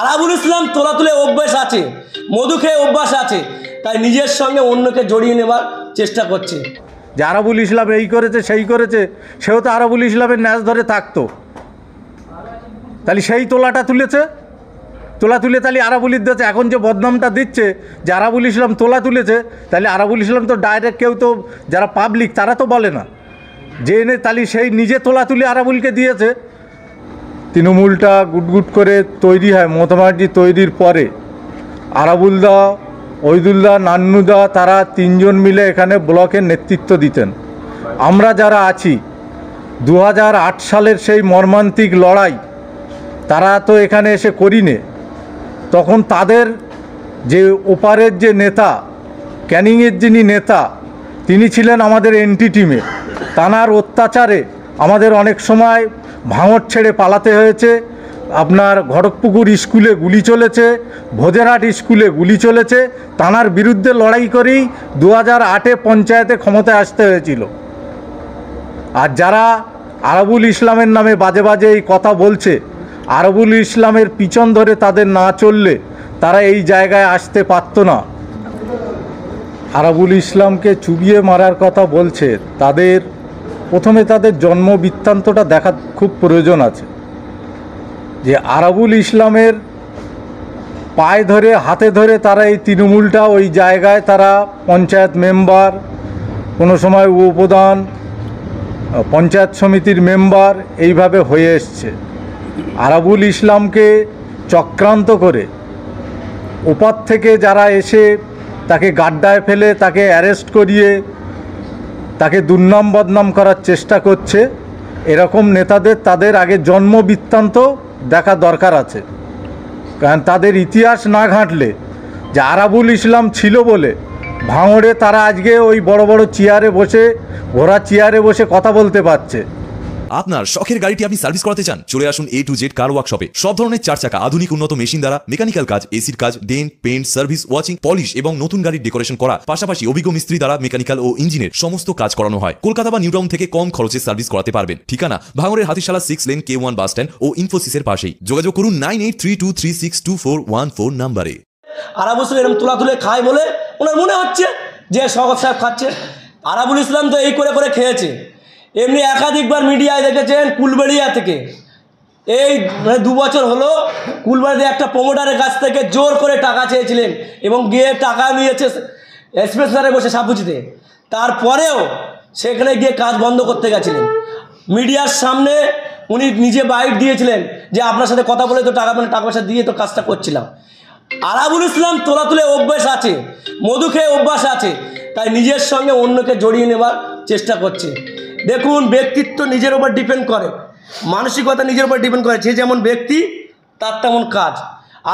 আরাবুল ইসলাম তোলা তুলে অভ্যেস আছে মধু খেয়ে অভ্যাস আছে তাই নিজের সঙ্গে অন্যকে জড়িয়ে নেবার চেষ্টা করছে যে আরাবুল ইসলাম এই করেছে সেই করেছে সেও তো আরাবুল ইসলামের ন্যাচ ধরে থাকতো তাহলে সেই তোলাটা তুলেছে তোলা তুলে তাহলে আরাবুল দিচ্ছে এখন যে বদনামটা দিচ্ছে যে আরাবুল ইসলাম তোলা তুলেছে তাহলে আরাবুল ইসলাম তো ডাইরেক্ট কেউ তো যারা পাবলিক তারা তো বলে না যে এনে তাহলে সেই নিজে তোলা তুলে আরাবুলকে দিয়েছে তৃণমূলটা গুটগুট করে তৈরি হয় মতামাটি তৈরির পরে আরাবুলদা ওইদুল্লাহ নান্নুদা তারা তিনজন মিলে এখানে ব্লকের নেতৃত্ব দিতেন আমরা যারা আছি দু সালের সেই মর্মান্তিক লড়াই তারা তো এখানে এসে করিনে তখন তাদের যে ওপারের যে নেতা ক্যানিংয়ের যিনি নেতা তিনি ছিলেন আমাদের এনটি টিমে তানার অত্যাচারে আমাদের অনেক সময় ভাঙর ছেড়ে পালাতে হয়েছে আপনার ঘটকপুকুর স্কুলে গুলি চলেছে ভোজেরহাট স্কুলে গুলি চলেছে তানার বিরুদ্ধে লড়াই করেই দু হাজার আটে পঞ্চায়েতে ক্ষমতায় আসতে হয়েছিল আর যারা আরবুল ইসলামের নামে বাজে বাজে এই কথা বলছে আরবুল ইসলামের পিছন ধরে তাদের না চললে তারা এই জায়গায় আসতে পারত না আরবুল ইসলামকে চুবিয়ে মারার কথা বলছে তাদের প্রথমে তাদের জন্ম বৃত্তান্তটা দেখা খুব প্রয়োজন আছে যে আরাবুল ইসলামের পায়ে ধরে হাতে ধরে তারা এই তৃণমূলটা ওই জায়গায় তারা পঞ্চায়েত মেম্বার কোনো সময় উপদান পঞ্চায়েত সমিতির মেম্বার এইভাবে হয়ে এসছে আরাবুল ইসলামকে চক্রান্ত করে ওপার থেকে যারা এসে তাকে গাড্ডায় ফেলে তাকে অ্যারেস্ট করিয়ে তাকে দুর্নাম বদনাম করার চেষ্টা করছে এরকম নেতাদের তাদের আগে জন্ম বৃত্তান্ত দেখা দরকার আছে কারণ তাদের ইতিহাস না ঘাঁটলে যে আরাবুল ইসলাম ছিল বলে ভাঙড়ে তারা আজকে ওই বড় বড় চেয়ারে বসে ঘোড়া চেয়ারে বসে কথা বলতে পারছে আপনার শখের গাড়িটি আপনি সার্ভিস করাতে চান চলে আসুন এ টু জেড কার ওয়ার্কশপে সব ধরনের চার চাকা আধুনিক উন্নত মেশিন দ্বারা মেকানিক্যাল কাজ এসির কাজ dent paint service washing polish এবং নতুন গাড়ির ডেকোরেশন করা পাশাপাশি অভিজ্ঞ মিস্ত্রি দ্বারা মেকানিক্যাল ও ইঞ্জিনের সমস্ত কাজ করানো হয় কলকাতা বা নিউটাউন থেকে কম খরচে সার্ভিস করাতে পারবেন ঠিকানা ভাঙরের Hatishala six lane K one bus stand ও ইনফোসিসের পাশেই যোগাযোগ করুন nine eight three two three six two four one four নাম্বারে আর আরাবুল এরকম তুলা তুলে খায় বলে ওনার মনে হচ্ছে যে সহজ সাহেব খাচ্ছে আরাবুল ইসলাম তো এই করে করে খেয়েছে এমনি একাধিকবার মিডিয়ায় দেখেছেন কুলবেড়িয়া থেকে এই মানে দু বছর হলো কুলবাড়িতে একটা প্রমোটারের কাছ থেকে জোর করে টাকা চেয়েছিলেন এবং গিয়ে টাকা নিয়েছে এক্সপ্রেসারে বসে সাপুচিতে তারপরেও সেখানে গিয়ে কাজ বন্ধ করতে গেছিলেন মিডিয়ার সামনে উনি নিজে বাইক দিয়েছিলেন যে আপনার সাথে কথা বলে তো টাকা মানে টাকা পয়সা দিয়ে তো কাজটা করছিলাম আরাবুল ইসলাম তোলা তুলে অভ্যাস আছে মধু খেয়ে অভ্যাস আছে তাই নিজের সঙ্গে অন্যকে জড়িয়ে নেবার চেষ্টা করছে দেখুন ব্যক্তিত্ব নিজের ওপর ডিপেন্ড করে মানসিকতা নিজের ওপর ডিপেন্ড করে যে যেমন ব্যক্তি তার তেমন কাজ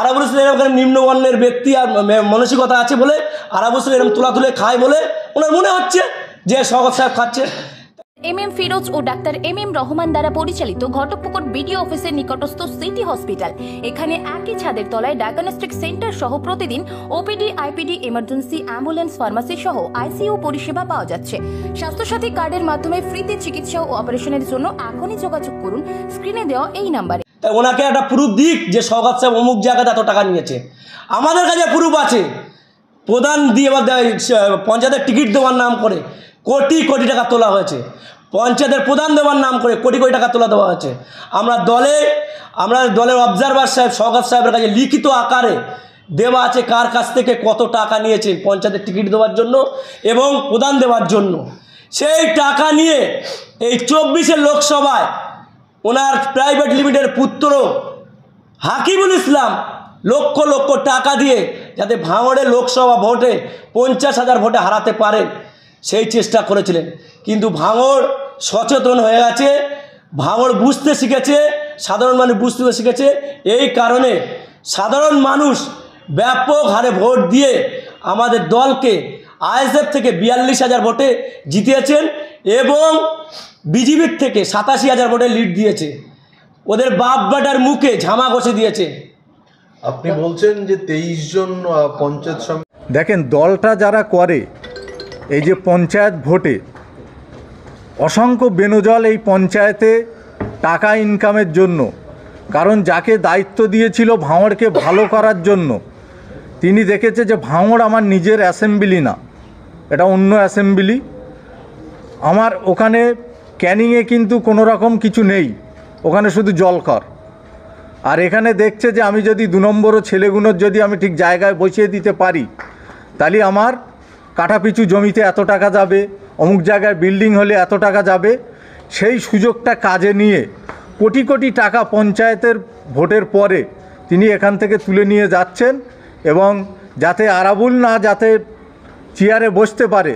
আরব রসুল এরকম বর্ণের ব্যক্তি আর মানসিকতা আছে বলে আরব এরকম তুলা তুলে খায় বলে ওনার মনে হচ্ছে যে সহজ সাহেব খাচ্ছে এম এম ফিরোজ ও ডাক্তার এম এম রহমান দ্বারা পরিচালিত ঘটকপুকুর বিডিও অফিসের নিকটস্থ সিটি হসপিটাল এখানে একই ছাদের তলায় ডায়াগনস্টিক সেন্টার সহ প্রতিদিন OPD IPD emergency ambulance pharmacy সহ আইসিইউ পরিষেবা পাওয়া যাচ্ছে স্বাস্থ্যসাথী কার্ডের মাধ্যমে ফ্রিতে চিকিৎসা ও অপারেশনের জন্য এখনই যোগাযোগ করুন স্ক্রিনে দেওয়া এই নাম্বারে ওনাকে একটা প্রুফ দিক যে সৌগাত সাহেব অমুক জায়গাতে এত টাকা নিয়েছে আমাদের কাছে প্রুফ আছে প্রধান দিয়ে পঞ্চায়েতের টিকিট দেওয়ার নাম করে কোটি কোটি টাকা তোলা হয়েছে পঞ্চায়েতের প্রধান দেওয়ার নাম করে কোটি কোটি টাকা তোলা দেওয়া আছে আমরা দলে আমরা দলের অবজারভার সাহেব সৌগত সাহেবের কাছে লিখিত আকারে দেওয়া আছে কার কাছ থেকে কত টাকা নিয়েছে পঞ্চায়েতের টিকিট দেওয়ার জন্য এবং প্রদান দেওয়ার জন্য সেই টাকা নিয়ে এই চব্বিশে লোকসভায় ওনার প্রাইভেট লিমিটেড পুত্র হাকিমুল ইসলাম লক্ষ লক্ষ টাকা দিয়ে যাতে ভাঙড়ে লোকসভা ভোটে পঞ্চাশ হাজার ভোটে হারাতে পারে সেই চেষ্টা করেছিলেন কিন্তু ভাঙড় সচেতন হয়ে গেছে ভাঙড় বুঝতে শিখেছে সাধারণ মানুষ বুঝতে শিখেছে এই কারণে সাধারণ মানুষ ব্যাপক হারে ভোট দিয়ে আমাদের দলকে আইএসএফ থেকে বিয়াল্লিশ হাজার ভোটে জিতিয়েছেন এবং বিজেপির থেকে সাতাশি হাজার ভোটে লিড দিয়েছে ওদের বাপ বাটার মুখে ঝামা ঘষে দিয়েছে আপনি বলছেন যে তেইশ জন পঞ্চায়েত দেখেন দলটা যারা করে এই যে পঞ্চায়েত ভোটে অসংখ্য বেনজল এই পঞ্চায়েতে টাকা ইনকামের জন্য কারণ যাকে দায়িত্ব দিয়েছিল ভাঁড়কে ভালো করার জন্য তিনি দেখেছে যে ভাঁড় আমার নিজের অ্যাসেম্বলি না এটা অন্য অ্যাসেম্বলি আমার ওখানে ক্যানিংয়ে কিন্তু কোনো রকম কিছু নেই ওখানে শুধু জল কর আর এখানে দেখছে যে আমি যদি দু নম্বরও ছেলেগুলোর যদি আমি ঠিক জায়গায় বসিয়ে দিতে পারি তাহলে আমার কাটাপিছু জমিতে এত টাকা যাবে অমুক জায়গায় বিল্ডিং হলে এত টাকা যাবে সেই সুযোগটা কাজে নিয়ে কোটি কোটি টাকা পঞ্চায়েতের ভোটের পরে তিনি এখান থেকে তুলে নিয়ে যাচ্ছেন এবং যাতে আরাবুল না যাতে চেয়ারে বসতে পারে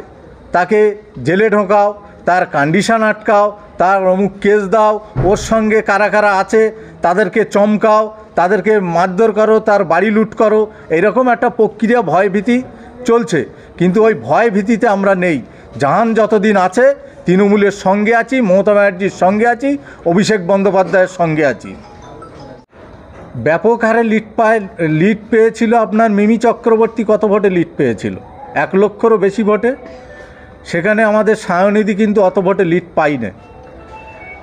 তাকে জেলে ঢোকাও তার কন্ডিশন আটকাও তার অমুক কেস দাও ওর সঙ্গে কারা কারা আছে তাদেরকে চমকাও তাদেরকে মারধর করো তার বাড়ি লুট করো এরকম একটা প্রক্রিয়া ভয়ভীতি চলছে কিন্তু ওই ভয়ভীতিতে আমরা নেই জাহান যতদিন আছে তৃণমূলের সঙ্গে আছি মমতা ব্যানার্জির সঙ্গে আছি অভিষেক বন্দ্যোপাধ্যায়ের সঙ্গে আছি ব্যাপক হারে লিড পায় লিড পেয়েছিল আপনার মিমি চক্রবর্তী কত ভোটে লিড পেয়েছিল এক লক্ষরও বেশি ভোটে সেখানে আমাদের সায়নিধি কিন্তু অত ভোটে লিড পাই না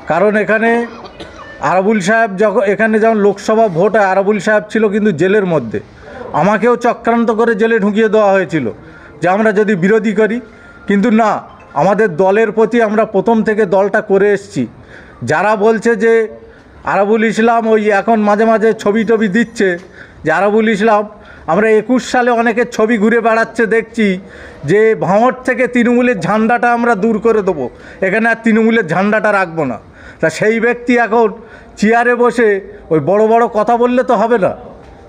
কারণ এখানে আরবুল সাহেব যখন এখানে যখন লোকসভা ভোট হয় সাহেব ছিল কিন্তু জেলের মধ্যে আমাকেও চক্রান্ত করে জেলে ঢুকিয়ে দেওয়া হয়েছিল যে আমরা যদি বিরোধী করি কিন্তু না আমাদের দলের প্রতি আমরা প্রথম থেকে দলটা করে এসছি যারা বলছে যে আরাবুল ইসলাম ওই এখন মাঝে মাঝে ছবি টবি দিচ্ছে যে আরাবুল ইসলাম আমরা একুশ সালে অনেকের ছবি ঘুরে বেড়াচ্ছে দেখছি যে ভাঁড় থেকে তৃণমূলের ঝান্ডাটা আমরা দূর করে দেবো এখানে আর তৃণমূলের ঝান্ডাটা রাখবো না তা সেই ব্যক্তি এখন চেয়ারে বসে ওই বড় বড় কথা বললে তো হবে না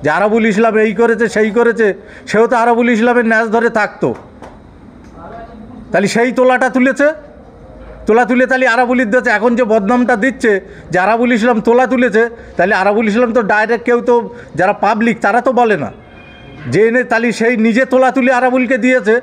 যে আরাবুল ইসলাম এই করেছে সেই করেছে সেও তো আরাবুল ইসলামের ন্যাচ ধরে থাকতো তাহলে সেই তোলাটা তুলেছে তোলা তুলে তাহলে আরাবুল দিয়েছে এখন যে বদনামটা দিচ্ছে যে আরাবুল ইসলাম তোলা তুলেছে তাহলে আরাবুল ইসলাম তো ডাইরেক্ট কেউ তো যারা পাবলিক তারা তো বলে না যে এনে তাহলে সেই নিজে তোলা তুলে আরাবুলকে দিয়েছে